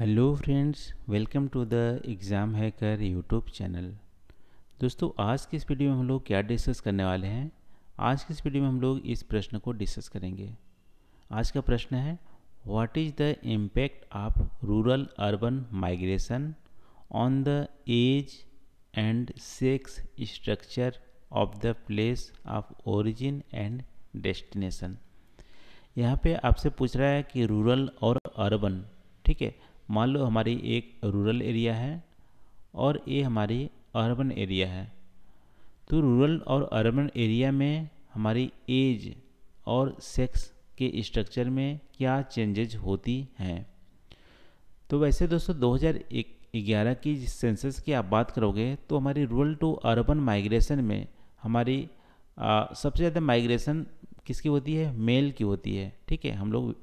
hello friends welcome to the exam hacker YouTube channel दोस्तों आज की इस वीडियो में हम लोग क्या डिस्कस करने वाले हैं आज की इस वीडियो में हम लोग इस प्रश्न को डिस्कस करेंगे आज का प्रश्न है what is the impact of rural urban migration on the age and sex structure of the place of origin and destination यहाँ पर आपसे पूछ रहा है कि रूरल और अर्बन ठीक है मान लो हमारी एक रूरल एरिया है और ये हमारी अर्बन एरिया है तो रूरल और अर्बन एरिया में हमारी एज और सेक्स के स्ट्रक्चर में क्या चेंजेज होती हैं तो वैसे दोस्तों 2011 की जिस सेंसस की आप बात करोगे तो हमारी रूरल टू अर्बन माइग्रेशन में हमारी आ, सबसे ज़्यादा माइग्रेशन किसकी होती है मेल की होती है ठीक है हम लोग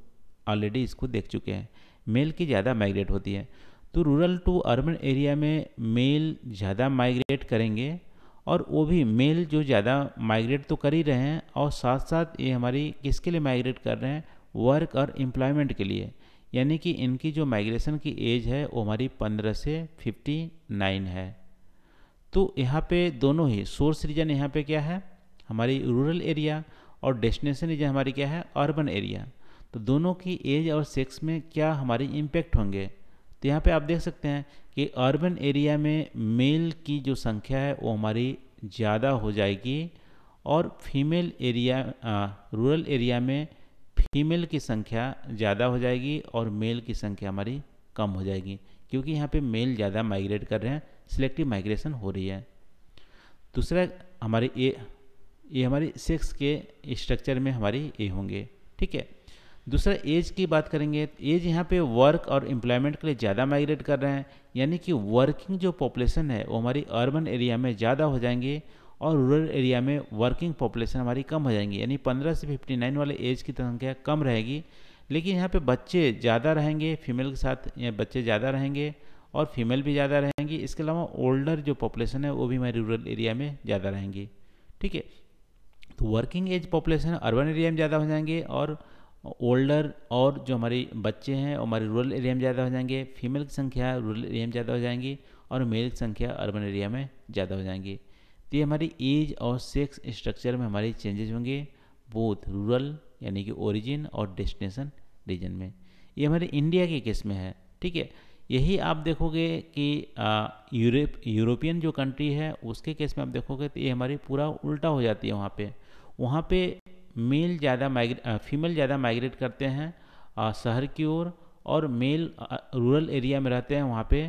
ऑलरेडी इसको देख चुके हैं मेल की ज़्यादा माइग्रेट होती है तो रूरल टू अर्बन एरिया में मेल ज़्यादा माइग्रेट करेंगे और वो भी मेल जो ज़्यादा माइग्रेट तो कर ही रहे हैं और साथ साथ ये हमारी किसके लिए माइग्रेट कर रहे हैं वर्क और एम्प्लॉयमेंट के लिए यानी कि इनकी जो माइग्रेशन की एज है वो हमारी 15 से 59 है तो यहाँ पे दोनों ही सोर्स रीजन यहाँ पे क्या है हमारी रूरल एरिया और डेस्टिनेशन रीजन हमारी क्या है अर्बन एरिया तो दोनों की एज और सेक्स में क्या हमारे इम्पैक्ट होंगे तो यहाँ पे आप देख सकते हैं कि अर्बन एरिया में मेल की जो संख्या है वो हमारी ज़्यादा हो जाएगी और फीमेल एरिया आ, रूरल एरिया में फीमेल की संख्या ज़्यादा हो जाएगी और मेल की संख्या हमारी कम हो जाएगी क्योंकि यहाँ पे मेल ज़्यादा माइग्रेट कर रहे हैं सिलेक्टिव माइग्रेशन हो रही है दूसरा हमारे ए ये हमारी सेक्स के स्ट्रक्चर में हमारी ए होंगे ठीक है दूसरा एज की बात करेंगे एज यहाँ पे वर्क और एम्प्लॉयमेंट के लिए ज़्यादा माइग्रेट कर रहे हैं यानी कि वर्किंग जो पॉपुलेशन है वो हमारी अर्बन एरिया में ज़्यादा हो जाएंगे और रूरल एरिया में वर्किंग पॉपुलेशन हमारी कम हो जाएंगी यानी 15 से 59 वाले एज की संख्या कम रहेगी लेकिन यहाँ पे बच्चे ज़्यादा रहेंगे फीमेल के साथ बच्चे ज़्यादा रहेंगे और फीमेल भी ज़्यादा रहेंगी इसके अलावा ओल्डर जो पॉपुलेशन है वो भी हमारी रूरल एरिया में ज़्यादा रहेंगी ठीक है तो working age population urban area में ज़्यादा हो जाएंगे और ओल्डर और जो हमारे बच्चे हैं और हमारे रूरल एरिया में ज़्यादा हो जाएंगे फीमेल की संख्या रूरल एरिया में ज़्यादा हो जाएंगी और मेल की संख्या अर्बन एरिया में ज़्यादा हो जाएंगी तो ये हमारी एज और सेक्स स्ट्रक्चर में हमारे चेंजेस होंगे बोथ रूरल यानी कि ओरिजिन और डेस्टिनेशन रीजन में ये हमारे इंडिया के केस में है ठीक है यही आप देखोगे कि यूरोप यूरोपियन जो कंट्री है उसके केस में आप देखोगे तो ये हमारी पूरा उल्टा हो जाती है वहाँ पे वहाँ पे मेल ज़्यादा माइग्रेट फीमेल ज़्यादा माइग्रेट करते हैं शहर की ओर और, मेल रूरल एरिया में रहते हैं वहाँ पे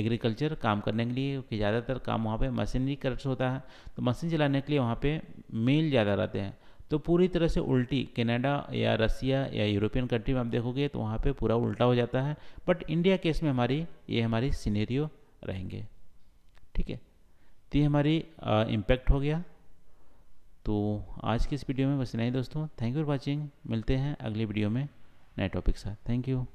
एग्रीकल्चर काम करने के लिए क्योंकि ज़्यादातर काम वहाँ पे मशीनरी कर होता है तो मशीन चलाने के लिए वहाँ पे मेल ज़्यादा रहते हैं तो पूरी तरह से उल्टी कनाडा या रसिया या यूरोपियन कंट्री में आप देखोगे तो वहाँ पे पूरा उल्टा हो जाता है बट इंडिया केस में हमारी ये हमारी सीनेरियो रहेंगे ठीक है तो ये हमारी इम्पैक्ट हो गया तो आज की इस वीडियो में बस इतना ही दोस्तों थैंक यू फॉर वॉचिंग मिलते हैं अगले वीडियो में नए टॉपिक साथ थैंक यू